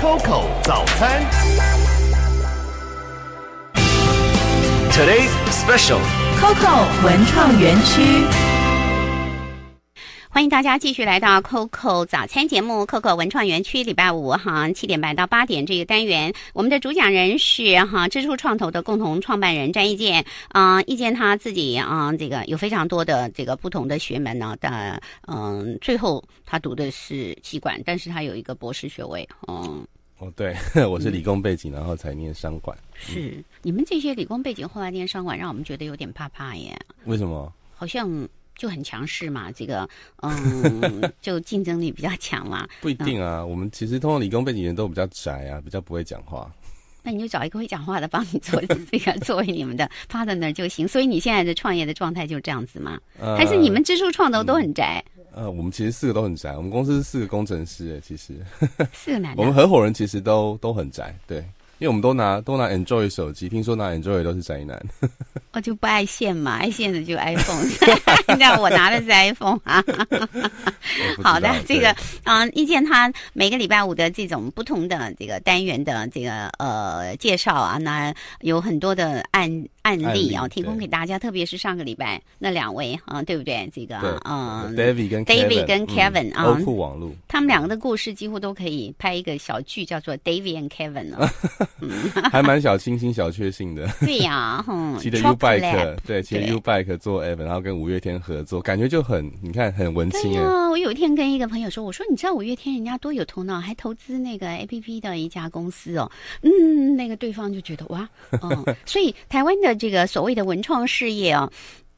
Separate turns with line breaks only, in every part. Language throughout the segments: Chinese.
Coco 早餐。Today's special Coco 文创园区。
欢迎大家继续来到 Coco 早餐节目，Coco 文创园区礼拜五哈七点半到八点这个单元，我们的主讲人是哈支出创投的共同创办人詹一健，嗯，意健他自己啊这个有非常多的这个不同的学门呢，但嗯，最后他读的是企管，但是他有一个博士学位，
嗯，哦，对，我是理工背景，然后才念商管，
是你们这些理工背景后来念商管，让我们觉得有点怕怕耶，为什么？好像。就很强势嘛，这个 嗯，就竞争力比较强嘛。
不一定啊，我们其实通过理工背景人都比较宅啊，比较不会讲话。
那你就找一个会讲话的帮你做这个，作为你们的 partner 就行。所以你现在的创业的状态就这样子吗？
还是你们
支出创投都很宅？
呃，我们其实四个都很宅，我们公司四个工程师，其实
四个男的，我们合
伙人其实都都很宅，对。因为我们都拿都拿 Enjoy 手机，听说拿 Enjoy 都是宅男，
我 就不爱线嘛，爱线的就 iPhone，那 我拿的是 iPhone 啊。好的，这个嗯，意见他每个礼拜五的这种不同的这个单元的这个呃介绍啊，那有很多的案。案例啊，提供给大家，特别是上个礼拜那两位啊，对不对？这个啊，David 跟 Kevin 啊，包网络，他们两个的故事几乎都可以拍一个小剧，叫做 David and Kevin 了，
还蛮小清新、小确幸的。对
呀，嗯，记得 u b i k e 对，记得 u
b i k k 做 e v n 然后跟五月天合作，感觉就很，你看很文青。对
我有一天跟一个朋友说，我说你知道五月天人家多有头脑，还投资那个 APP 的一家公司哦，嗯，那个对方就觉得哇，嗯，所以台湾的。这个所谓的文创事业啊，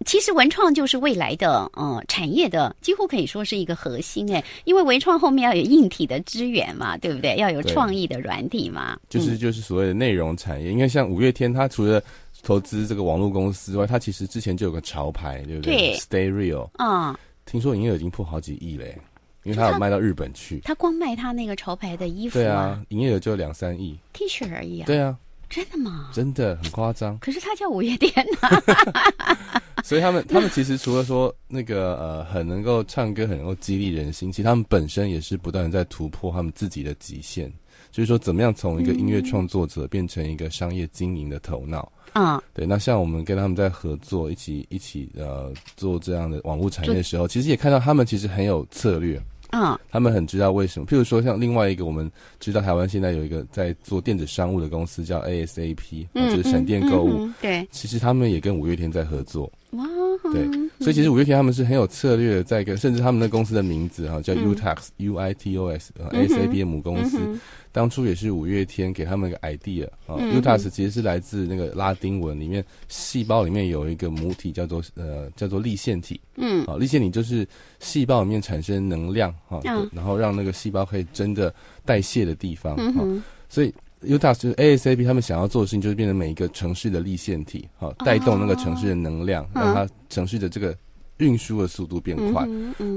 其实文创就是未来的呃产业的，几乎可以说是一个核心哎，因为文创后面要有硬体的资源嘛，对不对？要有创意的软体嘛。就是
就是所谓的内容产业，因为像五月天，他除了投资这个网络公司之外，他其实之前就有个潮牌，对不对？Stay 对 Real 啊，听说营业额已经破好几亿嘞，因为他有卖到日本去。他
光卖他那个潮牌的衣服，对啊，
营业额就两三亿
T 恤而已啊，对啊。真的吗？
真的很夸张。
可是他叫午夜店啊，
所以他们他们其实除了说那个呃很能够唱歌，很能够激励人心，其实他们本身也是不断在突破他们自己的极限。就是说，怎么样从一个音乐创作者变成一个商业经营的头脑？嗯，对。那像我们跟他们在合作，一起一起呃做这样的网络产业的时候，其实也看到他们其实很有策略。嗯，他们很知道为什么。譬如说，像另外一个我们知道，台湾现在有一个在做电子商务的公司叫 ASAP，就是闪电购物。对，其实他们也跟五月天在合作。对，所以其实五月天他们是很有策略，在跟甚至他们的公司的名字哈叫 Utax U I T O S S A B 母公司，当初也是五月天给他们一个 idea 啊，Utax 其实是来自那个拉丁文里面，细胞里面有一个母体叫做呃叫做立腺体，嗯，啊立腺体就是细胞里面产生能量哈，然后让那个细胞可以真的代谢的地方，所以。u a 尤就是 ASAP，他们想要做的事情就是变成每一个城市的立线体，好带动那个城市的能量，让它城市的这个运输的速度变快，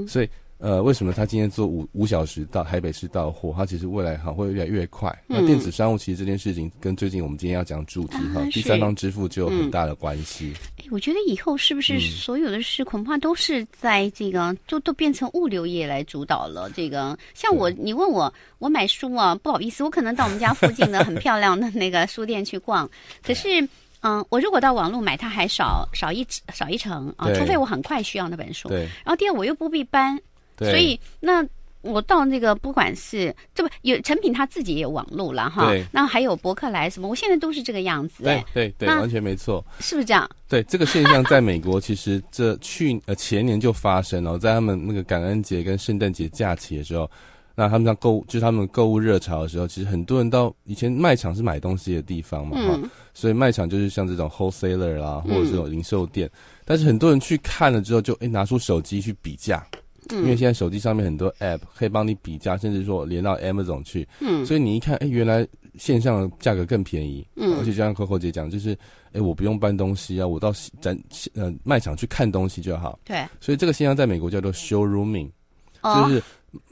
所以。呃，为什么他今天做五五小时到台北市到货？他其实未来哈会越来越快。那电子商务其实这件事情跟最近我们今天要讲主题哈，第三方支付就有很
大的关系。哎，我觉得以后是不是所有的事恐怕都是在这个都都变成物流业来主导了？这个像我，你问我，我买书啊，不好意思，我可能到我们家附近的很漂亮的那个书店去逛。可是，嗯，我如果到网络买，它还少少一少一成啊，除非我很快需要那本书。对，然后第二我又不必搬。所以那我到那个不管是这不有成品他自己也有网络了哈，那还有博客来什么，我现在都是这个样子。对
对对，完全没错。是不是这样？对，这个现象在美国其实这去呃前年就发生了，在他们那个感恩节跟圣诞节假期的时候，那他们在购物就是他们购物热潮的时候，其实很多人到以前卖场是买东西的地方嘛哈，所以卖场就是像这种 wholesaler 啦或者这种零售店，但是很多人去看了之后就诶拿出手机去比价。因为现在手机上面很多 app 可以帮你比价，甚至说连到 M 总去，嗯，所以你一看，哎，原来线上价格更便宜，嗯，而且就像 Coco 姐讲，就是，哎，我不用搬东西啊，我到展呃卖场去看东西就好，对，所以这个现象在美国叫做 showrooming，就是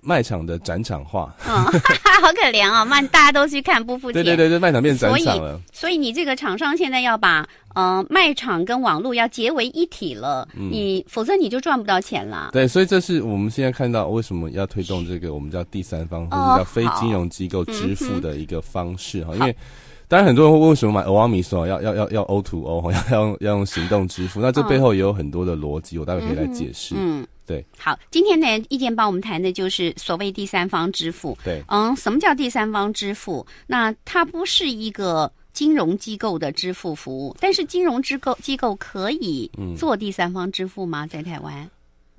卖场的展场化，
嗯，好可怜哦，卖大家都去看不付钱，对对对对，卖场变展场了，所以你这个厂商现在要把。嗯，卖场跟网络要结为一体了，你否则你就赚不到钱了。
对，所以这是我们现在看到为什么要推动这个我们叫第三方或者叫非金融机构支付的一个方式哈。因为当然很多人为什么买欧米索 要要要要 O to O，要要用要用行动支付，那这背后也有很多的逻辑，我待会可以来解释。嗯，对。
好，今天呢，意见帮我们谈的就是所谓第三方支付。对，嗯，什么叫第三方支付？那它不是一个。金融机构的支付服务，但是金融机构机构可以做第三方支付吗？在台湾？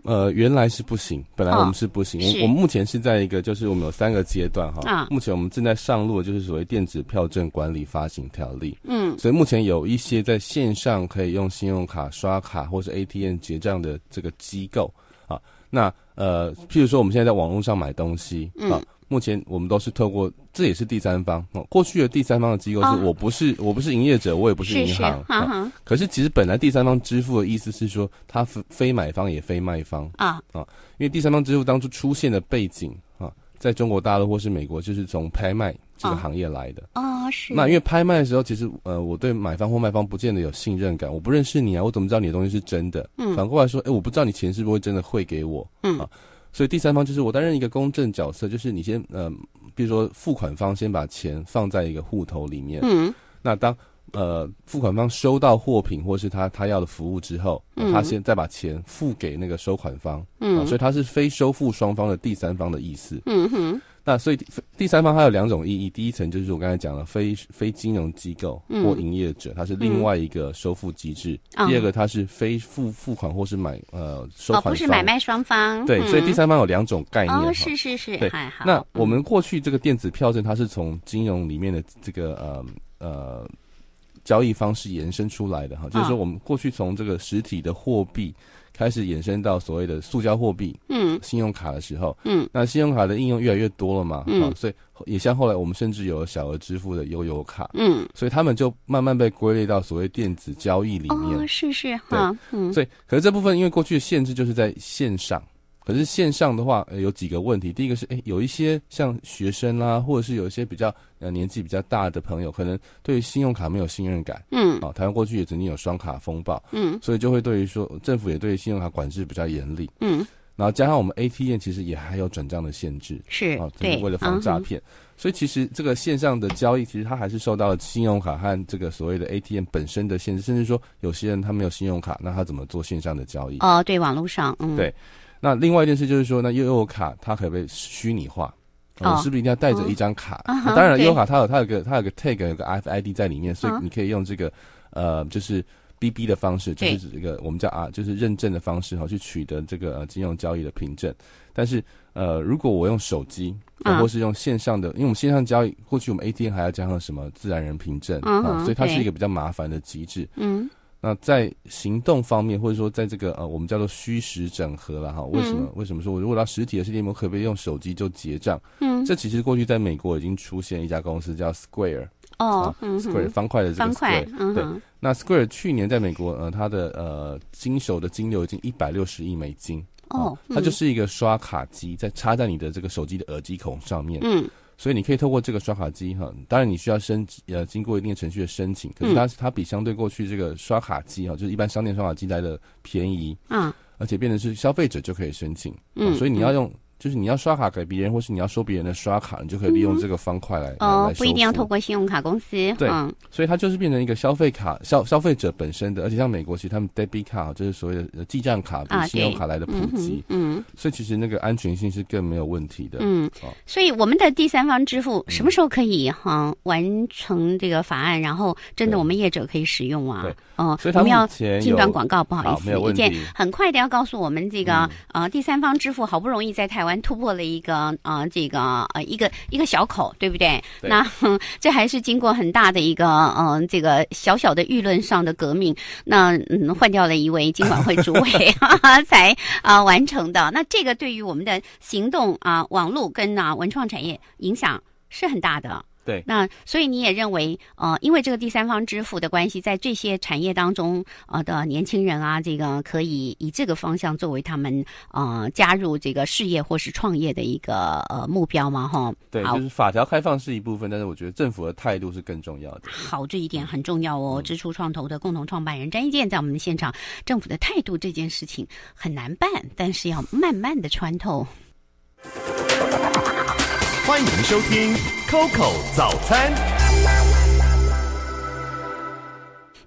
呃，原来是不行，本来我们是不行，我们目前是在一个，就是我们有三个阶段哈，目前我们正在上路，就是所谓电子票证管理发行条例，嗯，所以目前有一些在线上可以用信用卡刷卡或是 ATM 结账的这个机构啊，那。呃，譬如说，我们现在在网络上买东西啊，目前我们都是透过，这也是第三方。过去的第三方的机构是我不是我不是营业者，我也不是银行。是是啊可是其实本来第三方支付的意思是说，它非非买方也非卖方啊啊，因为第三方支付当初出现的背景。在中国大陆或是美国，就是从拍卖这个行业来的啊，是那因为拍卖的时候，其实呃，我对买方或卖方不见得有信任感，我不认识你啊，我怎么知道你的东西是真的？嗯，反过来说，哎，我不知道你钱是不是真的汇给我？嗯啊，所以第三方就是我担任一个公正角色，就是你先呃，比如说付款方先把钱放在一个户头里面，嗯，那当。呃，付款方收到货品或是他他要的服务之后，嗯，他先再把钱付给那个收款方，嗯，所以他是非收付双方的第三方的意思，嗯哼。那所以第三方它有两种意义，第一层就是我刚才讲了，非非金融机构或营业者，它是另外一个收付机制；第二个，它是非付付款或是买呃收款方，不是买卖
双方，对。所以第三方有
两种概念，是是是，对。那我们过去这个电子票证，它是从金融里面的这个呃呃。交易方式延伸出来的哈，就是说我们过去从这个实体的货币开始延伸到所谓的塑胶货币，嗯，信用卡的时候，嗯，那信用卡的应用越来越多了嘛，嗯，所以也像后来我们甚至有了小额支付的悠游卡，嗯，所以他们就慢慢被归类到所谓电子交易里面，哦，
是是哈，嗯，所以
可是这部分因为过去的限制就是在线上。可是线上的话，有几个问题。第一个是，哎，有一些像学生啦，或者是有一些比较呃年纪比较大的朋友，可能对于信用卡没有信任感。嗯，啊，台湾过去也曾经有双卡风暴。嗯，所以就会对于说，政府也对信用卡管制比较严厉。嗯，然后加上我们 ATM 其实也还有转账的限制。是啊，对，为了防诈骗，所以其实这个线上的交易，其实它还是受到了信用卡和这个所谓的 ATM 本身的限制。甚至说，有些人他没有信用卡，那他怎么做线上的交易？哦，
对，网络上，对。
那另外一件事就是说，那悠悠卡它可不可以虚拟化？哦，是不是一定要带着一张卡？当然，悠卡它有它有个它有个 tag 有个 F I D 在里面，所以你可以用这个呃，就是 B B 的方式，就是这个我们叫啊，就是认证的方式哈，去取得这个呃、金融交易的凭证。但是呃，如果我用手机，或是用线上的，因为我们线上交易，过去我们 A T M 还要加上什么自然人凭证啊，所以它是一个比较麻烦的机制。嗯。那在行动方面，或者说在这个呃，我们叫做虚实整合了哈，为什么？为什么说我如果到实体的世界，店，我可不可以用手机就结账？嗯，这其实过去在美国已经出现一家公司叫 Square 哦，Square 方块的这个对对，那 Square 去年在美国呃，它的呃经手的金流已经一百六十亿美金
哦，它就是
一个刷卡机，在插在你的这个手机的耳机孔上面嗯。所以你可以透过这个刷卡机哈，当然你需要申呃经过一定程序的申请，可是它它比相对过去这个刷卡机哈，就是一般商店刷卡机来的便宜，嗯，而且变成是消费者就可以申请，嗯，所以你要用。就是你要刷卡给别人，或是你要收别人的刷卡，你就可以利用这个方块来哦，不一定要透
过信用卡公司。对，
所以它就是变成一个消费卡消消费者本身的，而且像美国其实他们 Debit 卡就是所谓的记账卡，比信用卡来的普及。嗯，所以其实那个安全性是更没有问题的。嗯，
所以我们的第三方支付什么时候可以哈完成这个法案，然后真的我们业者可以使用啊？对。哦，我们要进段广告，不好意思，一件很快的要告诉我们这个呃第三方支付好不容易在台湾突破了一个啊这个呃一个一个小口，对不对？那这还是经过很大的一个嗯这个小小的舆论上的革命，那嗯换掉了一位经管会主委 才啊完成的。那这个对于我们的行动啊网络跟啊文创产业影响是很大的。对，那所以你也认为，呃，因为这个第三方支付的关系，在这些产业当中，呃的年轻人啊，这个可以以这个方向作为他们呃加入这个事业或是创业的一个呃目标嘛，哈？对，就是
法条开放是一部分，但是我觉得政府的态度是更重要的。
好，这一点很重要哦。支出创投的共同创办人詹一健在我们的现场，政府的态度这件事情很难办，但是要慢慢的穿透。欢迎
收听 Coco 早餐。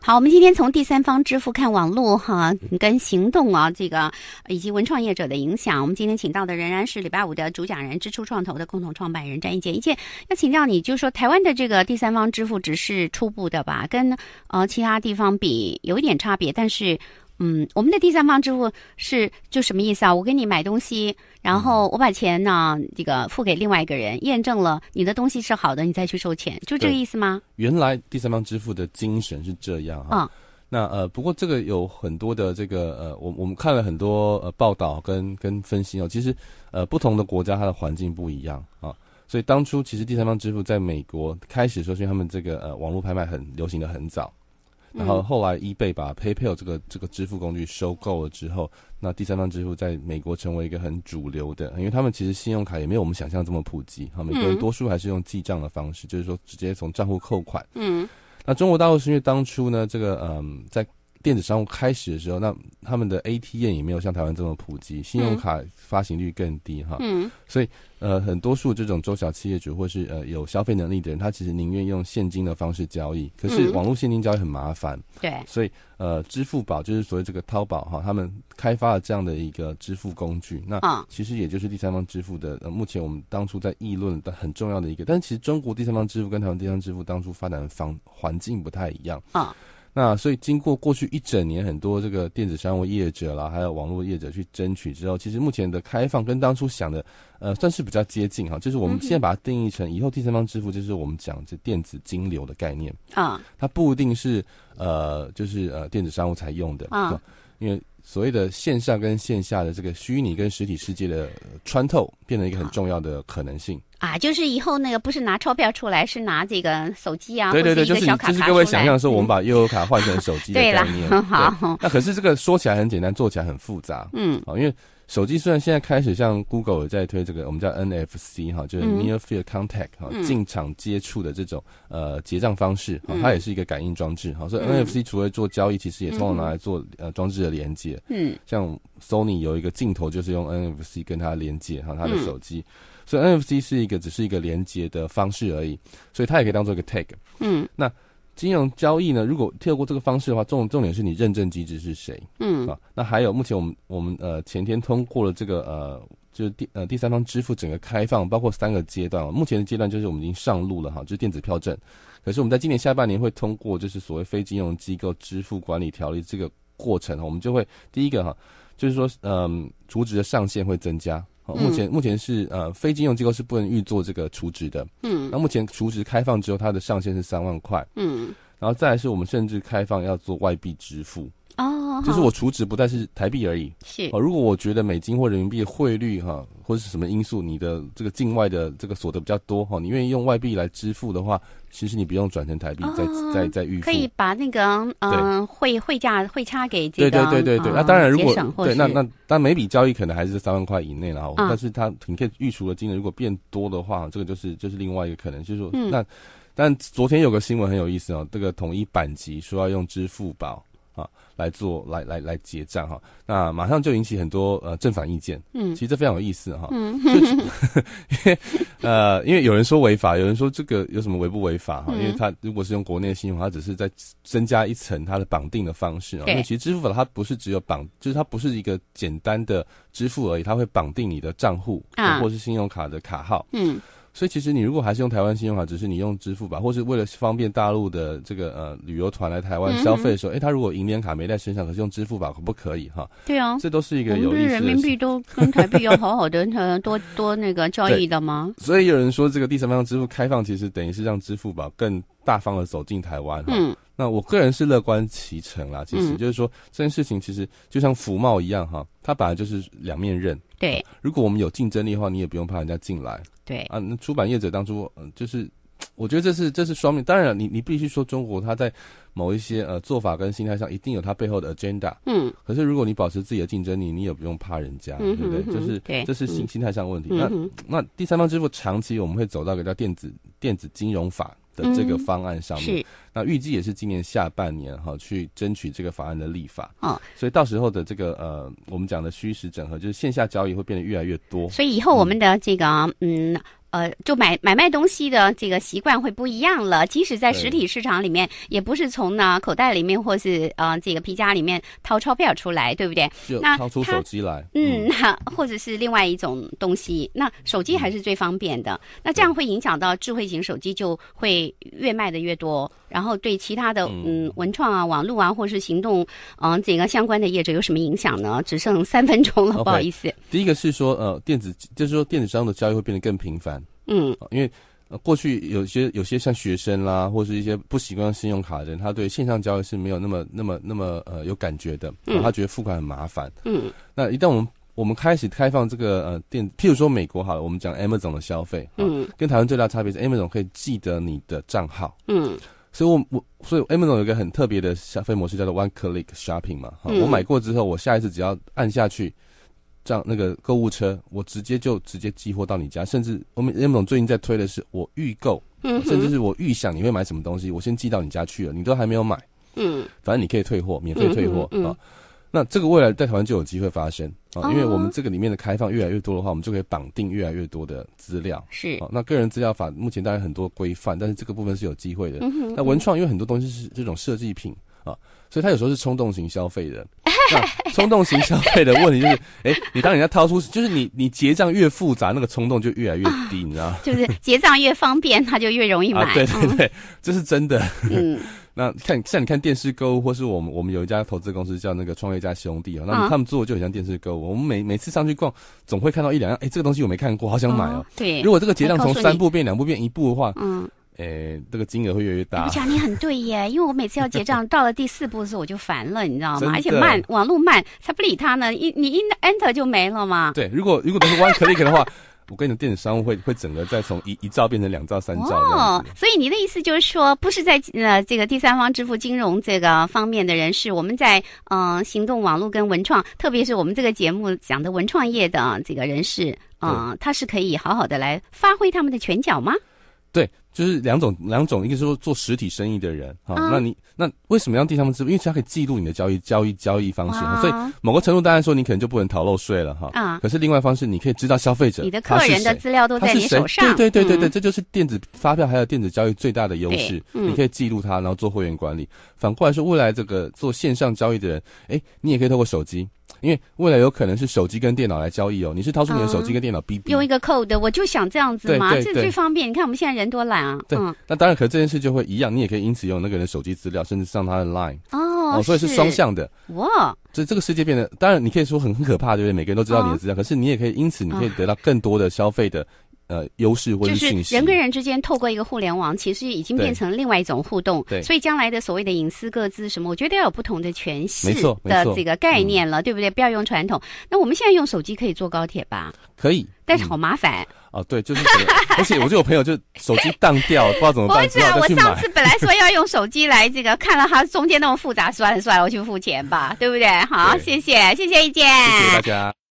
好，我们今天从第三方支付看网络哈跟行动啊，这个以及文创业者的影响。我们今天请到的仍然是礼拜五的主讲人，支出创投的共同创办人詹一杰。一杰，要请教你，就是说台湾的这个第三方支付只是初步的吧？跟呃其他地方比有一点差别，但是。嗯，我们的第三方支付是就什么意思啊？我给你买东西，然后我把钱呢这个付给另外一个人，验证了你的东西是好的，你再去收钱，就这个意思吗？
原来第三方支付的精神是这样啊。那呃，不过这个有很多的这个呃，我我们看了很多呃报道跟跟分析哦。其实呃，不同的国家它的环境不一样啊。所以当初其实第三方支付在美国开始说，因为他们这个呃网络拍卖很流行的很早。然后后来，eBay 把 PayPal 这个这个支付工具收购了之后，那第三方支付在美国成为一个很主流的，因为他们其实信用卡也没有我们想象这么普及，哈，美国人多数还是用记账的方式，就是说直接从账户扣款。嗯，那中国大陆是因为当初呢，这个嗯，在。电子商务开始的时候，那他们的 ATM 也没有像台湾这么普及，信用卡发行率更低哈。嗯。所以，呃，很多数这种中小企业主或是呃有消费能力的人，他其实宁愿用现金的方式交易。可是网络现金交易很麻烦。对。所以，呃，支付宝就是所谓这个淘宝哈，他们开发了这样的一个支付工具。那其实也就是第三方支付的，呃，目前我们当初在议论的很重要的一个，但其实中国第三方支付跟台湾第三方支付当初发展的方环境不太一样。啊。那所以，经过过去一整年，很多这个电子商务业者啦，还有网络业者去争取之后，其实目前的开放跟当初想的，呃，算是比较接近哈。就是我们现在把它定义成以后第三方支付，就是我们讲这电子金流的概念啊。它不一定是呃，就是呃，电子商务才用的啊，因为。所谓的线上跟线下的这个虚拟跟实体世界的穿透，变成一个很重要的可能性
啊！就是以后那个不是拿钞票出来，是拿这个手机啊，对对对，就是就是各位想象说，
我们把悠悠卡换成手机的 概念。对了，很好。那可是这个说起来很简单，做起来很复杂。嗯，好，因为。手机虽然现在开始像 Google 在推这个，我们叫 NFC 哈，就是 Near Field Contact 哈，进场接触的这种呃结账方式，它也是一个感应装置。哈，所以 NFC 除了做交易，其实也通常拿来做呃装置的连接。嗯，像 Sony 有一个镜头就是用 NFC 跟它连接哈，它的手机。所以 NFC 是一个只是一个连接的方式而已，所以它也可以当做一个 Tag。嗯，那。金融交易呢？如果透过这个方式的话，重重点是你认证机制是谁？嗯啊，那还有目前我们我们呃前天通过了这个呃就是第呃第三方支付整个开放，包括三个阶段啊。目前的阶段就是我们已经上路了哈，就是电子票证。可是我们在今年下半年会通过就是所谓非金融机构支付管理条例这个过程，我们就会第一个哈，就是说嗯，数值的上限会增加。目前目前是呃，非金融机构是不能预做这个储值的。嗯，那目前储值开放之后，它的上限是三万块。嗯，然后再来是我们甚至开放要做外币支付。哦，就是我储值不再是台币而已。是，如果我觉得美金或人民币汇率哈，或者是什么因素，你的这个境外的这个所得比较多哈，你愿意用外币来支付的话，其实你不用转成台币再再再预付，可以
把那个嗯汇汇价汇差给这个。对对对对对，那当然如果对那那
但每笔交易可能还是三万块以内了，但是它你可以预储的金额如果变多的话，这个就是就是另外一个可能，就是说、那但昨天有个新闻很有意思哦，这个统一版级说要用支付宝啊。来做来来来结账哈，那马上就引起很多呃正反意见。嗯，其实这非常有意思哈。嗯，因为呃，因为有人说违法，有人说这个有什么违不违法哈？因为它如果是用国内的信用卡，只是在增加一层它的绑定的方式啊。因为其实支付宝它不是只有绑，就是它不是一个简单的支付而已，它会绑定你的账户或是信用卡的卡号。嗯。所以其实你如果还是用台湾信用卡，只是你用支付宝，或是为了方便大陆的这个呃旅游团来台湾消费的时候，哎，他如果银联卡没在身上，可是用支付宝可不可以？哈，对啊，这都是一个。有们不人民币
都跟台币要好好的 多多那个交易的吗？所
以有人说这个第三方支付开放，其实等于是让支付宝更大方的走进台湾。嗯，那我个人是乐观其成啦。其实就是说这件事情其实就像服茂一样哈，它本来就是两面刃。对，如果我们有竞争力的话，你也不用怕人家进来。对啊，那出版业者当初，嗯，就是，我觉得这是这是双面。当然，你你必须说中国他在某一些呃做法跟心态上一定有他背后的 agenda。嗯。可是如果你保持自己的竞争力，你也不用怕人家，对不对？就是对，这是心心态上的问题。那那第三方支付长期我们会走到一个叫电子电子金融法。的这个方案上面，那预计也是今年下半年哈，去争取这个法案的立法。嗯，所以到时候的这个呃，我们讲的虚实整合，就是线下交易会变得越来越多。所
以以后我们的这个嗯。呃，就买买卖东西的这个习惯会不一样了。即使在实体市场里面，也不是从呢口袋里面或是呃这个皮夹里面掏钞票出来，对不对？就掏出手机来，嗯，那或者是另外一种东西。那手机还是最方便的。那这样会影响到智慧型手机就会越卖的越多。然后对其他的嗯文创啊网络啊或是行动嗯这个相关的业者有什么影响呢？只剩三分钟了，不好意思。
第一个是说呃电子就是说电子商务的交易会变得更频繁，嗯，因为过去有些有些像学生啦或是一些不习惯信用卡的人，他对线上交易是没有那么那么那么呃有感觉的，他觉得付款很麻烦，嗯。那一旦我们我们开始开放这个呃电，譬如说美国好了，我们讲 Amazon 的消费，嗯，跟台湾最大差别是 Amazon 可以记得你的账号，嗯。所以，我我所以 Amazon 有一个很特别的消费模式，叫做 One Click Shopping 嘛。哈，我买过之后，我下一次只要按下去，这样那个购物车，我直接就直接寄货到你家。甚至我们 Amazon 最近在推的是，我预购，甚至是我预想你会买什么东西，我先寄到你家去了，你都还没有买，嗯，反正你可以退货，免费退货啊。那这个未来在台湾就有机会发生啊，因为我们这个里面的开放越来越多的话，我们就可以绑定越来越多的资料。是啊，那个人资料法目前大家很多规范，但是这个部分是有机会的。那文创因为很多东西是这种设计品啊，所以它有时候是冲动型消费的。冲动型消费的问题就是，哎，你当人家掏出，就是你你结账越复杂，那个冲动就越来越低，你知道吗？
就是结账越方便，他就越容易买。对对
对，这是真的。嗯。那看像你看电视购物，或是我们我们有一家投资公司叫那个创业家兄弟啊，那他们做就很像电视购物。我们每每次上去逛，总会看到一两样，哎，这个东西我没看过，好想买哦。对，如果这个结账从三步变两步变一步的话，嗯，诶，这个金额会越来越大。我强，你
很对耶，因为我每次要结账到了第四步的时候我就烦了，你知道吗？而且慢，网络慢，才不理他呢。一你一 enter 就没了嘛。
对，如果如果都是 one click 的话。我跟你的电子商务会会整个再从一一兆变成两兆、三兆哦，
所以你的意思就是说，不是在呃这个第三方支付金融这个方面的人士，我们在嗯行动网络跟文创，特别是我们这个节目讲的文创业的这个人士，嗯，他是可以好好的来发挥他们的拳脚吗？
对。就是两种两种，一个是说做实体生意的人哈，那你那为什么要第三方支付？因为它可以记录你的交易、交易、交易方式，所以某个程度当然说你可能就不能逃漏税了哈。啊，可是另外方式你可以知道消费者、你的客人的资料都在你手上。对对对对对，这就是电子发票还有电子交易最大的优势，你可以记录它，然后做会员管理。反过来说，未来这个做线上交易的人，哎，你也可以透过手机。因为未来有可能是手机跟电脑来交易哦，你是掏出你的手机跟电脑哔哔
用一个 code，我就想这样子嘛，这最方便。你看我们现在人多懒啊，对。
那当然，可这件事就会一样，你也可以因此用那个人的手机资料，甚至上他的 line
哦，所以是双向的哇。
这这个世界变得，当然你可以说很很可怕，对不对？每个人都知道你的资料，可是你也可以因此你可以得到更多的消费的。呃，优势或者信息，就是人
跟人之间透过一个互联网，其实已经变成另外一种互动。对，所以将来的所谓的隐私、各自什么，我觉得要有不同的没错，的这个概念了，对不对？不要用传统。那我们现在用手机可以坐高铁吧？可以，但是好麻烦。
哦，对，就是。而且我就有朋友就手机当掉，不知道怎么办，不知道是啊，我上次本
来说要用手机来这个看了它中间那么复杂，算了算了，我去付钱吧，对不对？好，谢谢，谢谢意见，谢
谢大家。